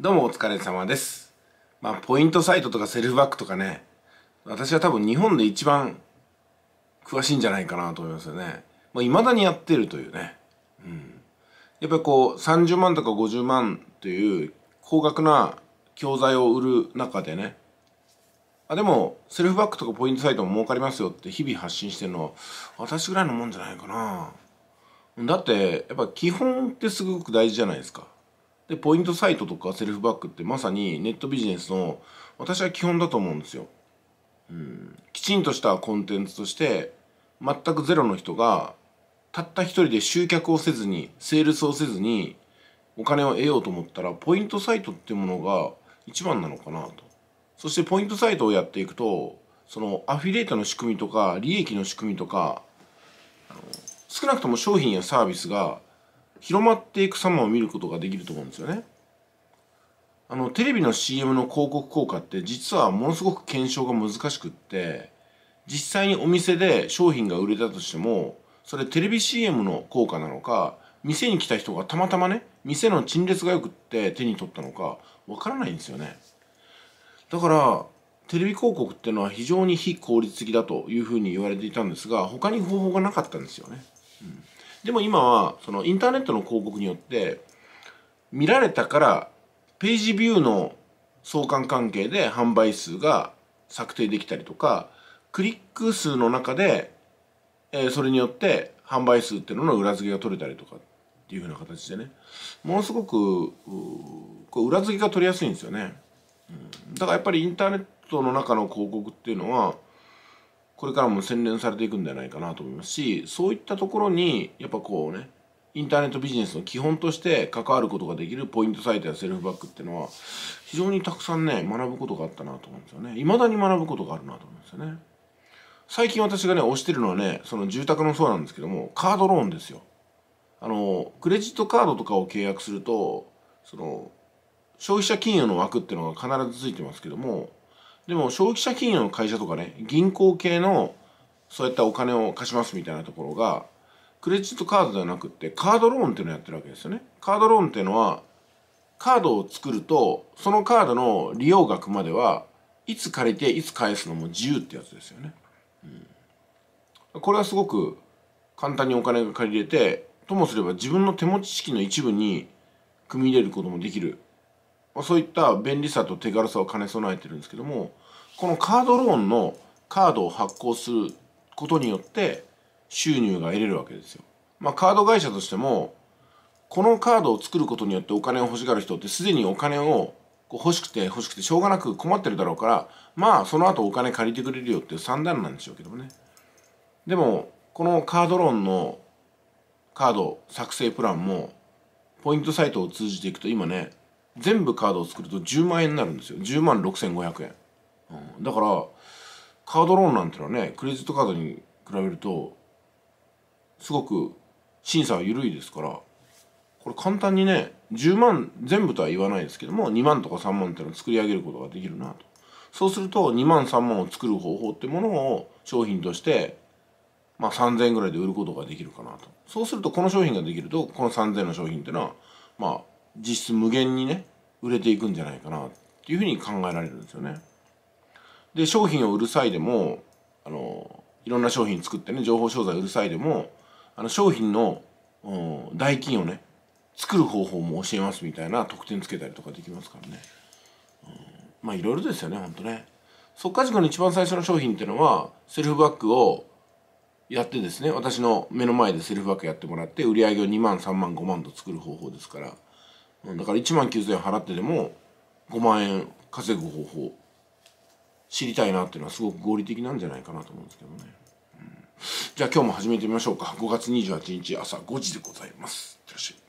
どうもお疲れ様です。まあ、ポイントサイトとかセルフバックとかね、私は多分日本で一番詳しいんじゃないかなと思いますよね。まあ、未だにやってるというね。うん。やっぱりこう、30万とか50万という高額な教材を売る中でね、あ、でも、セルフバックとかポイントサイトも儲かりますよって日々発信してるのは、私ぐらいのもんじゃないかな。だって、やっぱ基本ってすごく大事じゃないですか。でポイントサイトとかセルフバックってまさにネットビジネスの私は基本だと思うんですよ。うん、きちんとしたコンテンツとして全くゼロの人がたった一人で集客をせずにセールスをせずにお金を得ようと思ったらポイントサイトってものが一番なのかなと。そしてポイントサイトをやっていくとそのアフィリエイトの仕組みとか利益の仕組みとか少なくとも商品やサービスが広まっていく様を見ることができると思うんですよね。あの、テレビの CM の広告効果って実はものすごく検証が難しくって、実際にお店で商品が売れたとしても、それテレビ CM の効果なのか、店に来た人がたまたまね、店の陳列が良くって手に取ったのか、わからないんですよね。だから、テレビ広告っていうのは非常に非効率的だというふうに言われていたんですが、他に方法がなかったんですよね。うんでも今はそのインターネットの広告によって見られたからページビューの相関関係で販売数が策定できたりとかクリック数の中で、えー、それによって販売数っていうのの裏付けが取れたりとかっていうふうな形でねものすごくこう裏付けが取りやすいんですよね、うん、だからやっぱりインターネットの中の広告っていうのはこれからも洗練されていくんじゃないかなと思いますしそういったところにやっぱこうねインターネットビジネスの基本として関わることができるポイントサイトやセルフバックっていうのは非常にたくさんね学ぶことがあったなと思うんですよね未だに学ぶことがあるなと思うんですよね最近私がね推してるのはねその住宅のそうなんですけどもカードローンですよあのクレジットカードとかを契約するとその消費者金融の枠っていうのが必ずついてますけどもでも消費者金融の会社とかね銀行系のそういったお金を貸しますみたいなところがクレジットカードではなくってカードローンっていうのをやってるわけですよね。カードローンっていうのはカードを作るとそのカードの利用額まではいつ借りていつ返すのも自由ってやつですよね。うん、これはすごく簡単にお金が借りれてともすれば自分の手持ち資金の一部に組み入れることもできるそういった便利さと手軽さを兼ね備えてるんですけどもこのカードローンのカードを発行することによって収入が得れるわけですよ。まあ、カード会社としてもこのカードを作ることによってお金を欲しがる人ってすでにお金を欲しくて欲しくてしょうがなく困ってるだろうからまあその後お金借りてくれるよっていう算段なんでしょうけどもねでもこのカードローンのカード作成プランもポイントサイトを通じていくと今ね全部カードを作ると10万円になるんですよ10万6500円、うん、だからカードローンなんてのはねクレジットカードに比べるとすごく審査は緩いですからこれ簡単にね10万全部とは言わないですけども2万とか3万っていうのを作り上げることができるなとそうすると2万3万を作る方法ってものを商品としてまあ3000円ぐらいで売ることができるかなとそうするとこの商品ができるとこの3000の商品っていうのはまあ実質無限にね売れていくんじゃないかなっていうふうに考えられるんですよね。で商品を売る際でもあのいろんな商品作ってね情報商材売る際でもあの商品の代金をね作る方法も教えますみたいな特典つけたりとかできますからね、まあいろいろですよねほんとねか、稼塾の一番最初の商品っていうのはセルフバッグをやってですね私の目の前でセルフバッグやってもらって売り上げを2万3万5万と作る方法ですからうん、だから1万9,000円払ってでも5万円稼ぐ方法知りたいなっていうのはすごく合理的なんじゃないかなと思うんですけどね、うん、じゃあ今日も始めてみましょうか5月28日朝5時でございますいってらっしゃい